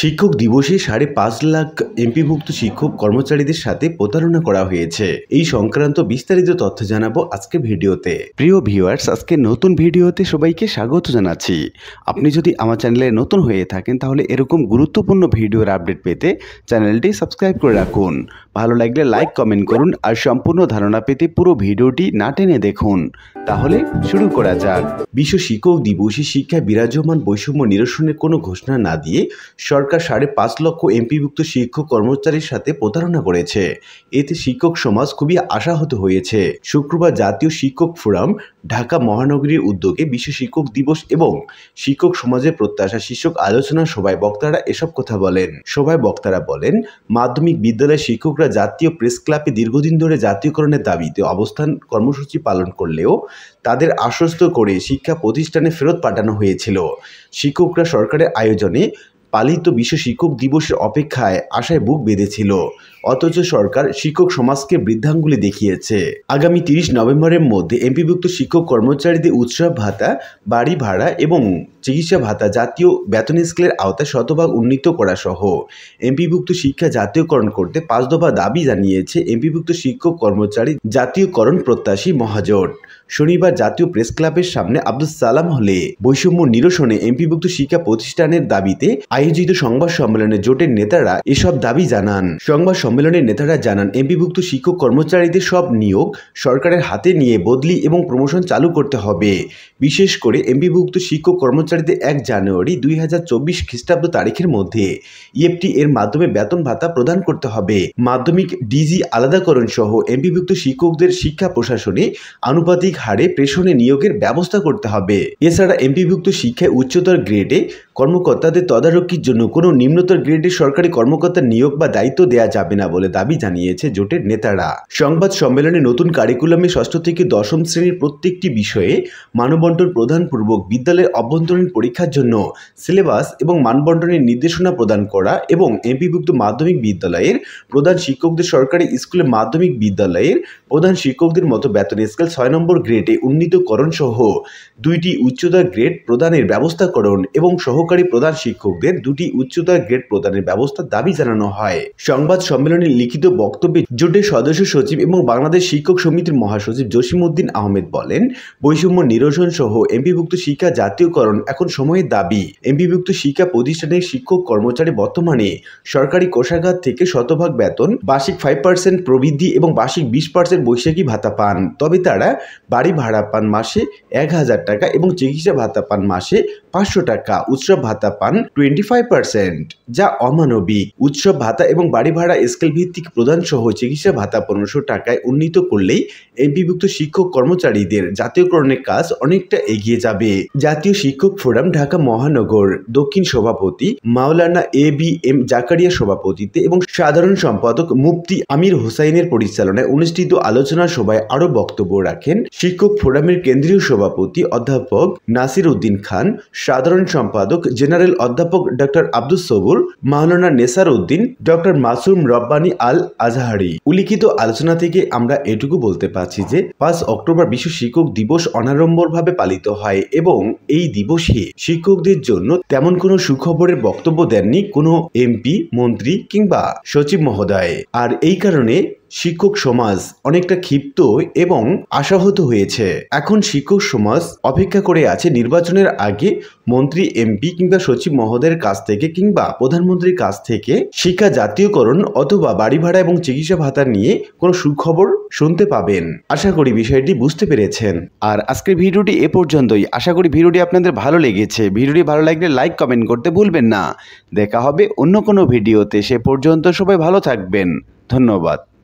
শিক্ষক দিবসে সাড়ে পাঁচ লাখ এমপিভুক্ত শিক্ষক কর্মচারীদের সাথে প্রতারণা করা হয়েছে এই সংক্রান্ত বিস্তারিত তথ্য জানাবো আজকে ভিডিওতে প্রিয় ভিউয়ার্স আজকে নতুন ভিডিওতে সবাইকে স্বাগত জানাচ্ছি আপনি যদি আমার চ্যানেলে নতুন হয়ে থাকেন তাহলে এরকম গুরুত্বপূর্ণ ভিডিওর আপডেট পেতে চ্যানেলটি সাবস্ক্রাইব করে রাখুন ভালো লাগলে লাইক কমেন্ট করুন আর সম্পূর্ণ ধারণা পেতে পুরো ভিডিওটি না টেনে দেখুন তাহলে শুরু করা যাক বিশ্ব শিক্ষক দিবসে শিক্ষা বিরাজমান বৈষম্য নিরসনের কোনো ঘোষণা না দিয়ে সরকার সাড়ে পাঁচ লক্ষ এমপিভুক্ত শিক্ষক কর্মচারীর সাথে প্রতারণা করেছে এতে শিক্ষক সমাজ খুবই আশাহত হয়েছে শুক্রবার জাতীয় শিক্ষক ফোরাম ঢাকা মহানগরীর উদ্যোগে বিশ্ব শিক্ষক দিবস এবং শিক্ষক সমাজের প্রত্যাশা শীর্ষক আলোচনা সভায় বক্তারা এসব কথা বলেন সভায় বক্তারা বলেন মাধ্যমিক বিদ্যালয়ের শিক্ষকরা শ্রমিকরা জাতীয় প্রেস ক্লাবে দীর্ঘদিন ধরে জাতীয়করণের দাবিতে অবস্থান কর্মসূচি পালন করলেও তাদের আশ্বস্ত করে শিক্ষা প্রতিষ্ঠানে ফেরত পাঠানো হয়েছিল শিক্ষকরা সরকারের আয়োজনে পালিত বিশ্ব শিক্ষক দিবসের অপেক্ষায় আশায় বুক বেঁধেছিল অথচ সরকার শিক্ষক সমাজকে বৃদ্ধাঙ্গুলি দেখিয়েছে আগামী তিরিশ নভেম্বরের মধ্যে এমপিভুক্ত শিক্ষক কর্মচারীদের উৎসব ভাতা বাড়ি ভাড়া এবং চিকিৎসা ভাতা জাতীয় বেতন স্কেলের আওতায় শতভাগ উন্নীত করা সহ এমপিভুক্ত শিক্ষা জাতীয়করণ করতে পাঁচ দফা দাবি জানিয়েছে এমপিভুক্ত শিক্ষক কর্মচারী জাতীয়করণ প্রত্যাশী মহাজোট শনিবার জাতীয় প্রেস ক্লাবের সামনে আব্দুল সালাম হলে বৈষম্য নিরসনে এমপিভুক্ত শিক্ষা প্রতিষ্ঠানের দাবিতে আয়োজিত সংবাদ সম্মেলনে জোটের নেতারা এসব দাবি জানান সংবাদ সম্মেলনে নেতারা জানান এমপিভুক্ত শিক্ষক কর্মচারীদের সব নিয়োগ সরকারের হাতে নিয়ে বদলি এবং প্রমোশন চালু করতে হবে বিশেষ করে এমপিভুক্ত শিক্ষক কর্মচারীদের এক জানুয়ারি দুই হাজার চব্বিশ খ্রিস্টাব্দ তারিখের মধ্যে ইএফটি e এর মাধ্যমে বেতন ভাতা প্রদান করতে হবে মাধ্যমিক ডিজি আলাদাকরণ সহ এমপিভুক্ত শিক্ষকদের শিক্ষা প্রশাসনে আনুপাতিক হারে প্রেষণে নিয়োগের ব্যবস্থা করতে হবে এছাড়া এমপিভুক্ত শিক্ষায় উচ্চতর গ্রেডে কর্মকর্তাদের তদারকির জন্য কোনো নিম্নতর গ্রেডের সরকারি কর্মকর্তা নিয়োগ বা দায়িত্ব দেওয়া যাবে না না বলে দাবি জানিয়েছে জোটের নেতারা সংবাদ সম্মেলনে নতুন কারিকুলামে ষষ্ঠ থেকে দশম শ্রেণীর প্রত্যেকটি বিষয়ে মানবন্টন প্রধানপূর্বক বিদ্যালয়ের অভ্যন্তরীণ পরীক্ষার জন্য সিলেবাস এবং মানবন্টনের নির্দেশনা প্রদান করা এবং এমপিভুক্ত মাধ্যমিক বিদ্যালয়ের প্রধান শিক্ষকদের সরকারি স্কুলে মাধ্যমিক বিদ্যালয়ের প্রধান শিক্ষকদের মতো বেতন স্কেল ছয় নম্বর গ্রেডে উন্নীতকরণ সহ দুইটি উচ্চতা গ্রেড প্রদানের ব্যবস্থাকরণ এবং সহকারী প্রধান শিক্ষকদের দুটি উচ্চতা গ্রেড প্রদানের ব্যবস্থা দাবি জানানো হয় সংবাদ সম্মেলন সম্মেলনে লিখিত বক্তব্যে জোটের সদস্য সচিব এবং বাংলাদেশ শিক্ষক সমিতির মহাসচিব উদ্দিন আহমেদ বলেন বৈষম্য নিরসন সহ এমপিভুক্ত শিক্ষা জাতীয়করণ এখন সময়ের দাবি এমপিভুক্ত শিক্ষা প্রতিষ্ঠানের শিক্ষক কর্মচারী বর্তমানে সরকারি কোষাগার থেকে শতভাগ বেতন বার্ষিক ফাইভ পার্সেন্ট প্রবৃদ্ধি এবং বার্ষিক বিশ পার্সেন্ট বৈশাখী ভাতা পান তবে তারা বাড়ি ভাড়া পান মাসে এক হাজার টাকা এবং চিকিৎসা ভাতা পান মাসে পাঁচশো টাকা উৎসব ভাতা পান টোয়েন্টি ফাইভ পার্সেন্ট যা অমানবিক উৎসব ভাতা এবং বাড়ি ভাড়া স্কেল ভিত্তিক সহ চিকিৎসা ভাতা পনেরোশো টাকায় উন্নীত করলেই এমপিভুক্ত শিক্ষক কর্মচারীদের জাতীয়করণের কাজ অনেকটা এগিয়ে যাবে জাতীয় শিক্ষক ফোরাম ঢাকা মহানগর দক্ষিণ সভাপতি Maulana A B M Zakaria সভাপতিতে এবং সাধারণ সম্পাদক মুফতি আমির হোসাইনের পরিচালনায় অনুষ্ঠিত আলোচনা সভায় আরো বক্তব্য রাখেন শিক্ষক ফোরামের কেন্দ্রীয় সভাপতি অধ্যাপক নাসির উদ্দিন খান সাধারণ সম্পাদক জেনারেল অধ্যাপক ডক্টর আব্দুল সবুর মাওলানা নেসার উদ্দিন ডক্টর মাসুম রব রব্বানি আল আজহারি উল্লিখিত আলোচনা থেকে আমরা এটুকু বলতে পারছি যে পাঁচ অক্টোবর বিশ্ব শিক্ষক দিবস ভাবে পালিত হয় এবং এই দিবসে শিক্ষকদের জন্য তেমন কোনো সুখবরের বক্তব্য দেননি কোনো এমপি মন্ত্রী কিংবা সচিব মহোদয় আর এই কারণে শিক্ষক সমাজ অনেকটা ক্ষিপ্ত এবং আশাহত হয়েছে এখন শিক্ষক সমাজ অপেক্ষা করে আছে নির্বাচনের আগে মন্ত্রী এমপি কিংবা সচিব মহোদয়ের কাছ থেকে কিংবা প্রধানমন্ত্রীর কাছ থেকে শিক্ষা জাতীয়করণ অথবা বাড়ি ভাড়া এবং চিকিৎসা ভাতা নিয়ে কোনো সুখবর শুনতে পাবেন আশা করি বিষয়টি বুঝতে পেরেছেন আর আজকের ভিডিওটি এ পর্যন্তই আশা করি ভিডিওটি আপনাদের ভালো লেগেছে ভিডিওটি ভালো লাগলে লাইক কমেন্ট করতে ভুলবেন না দেখা হবে অন্য কোনো ভিডিওতে সে পর্যন্ত সবাই ভালো থাকবেন ধন্যবাদ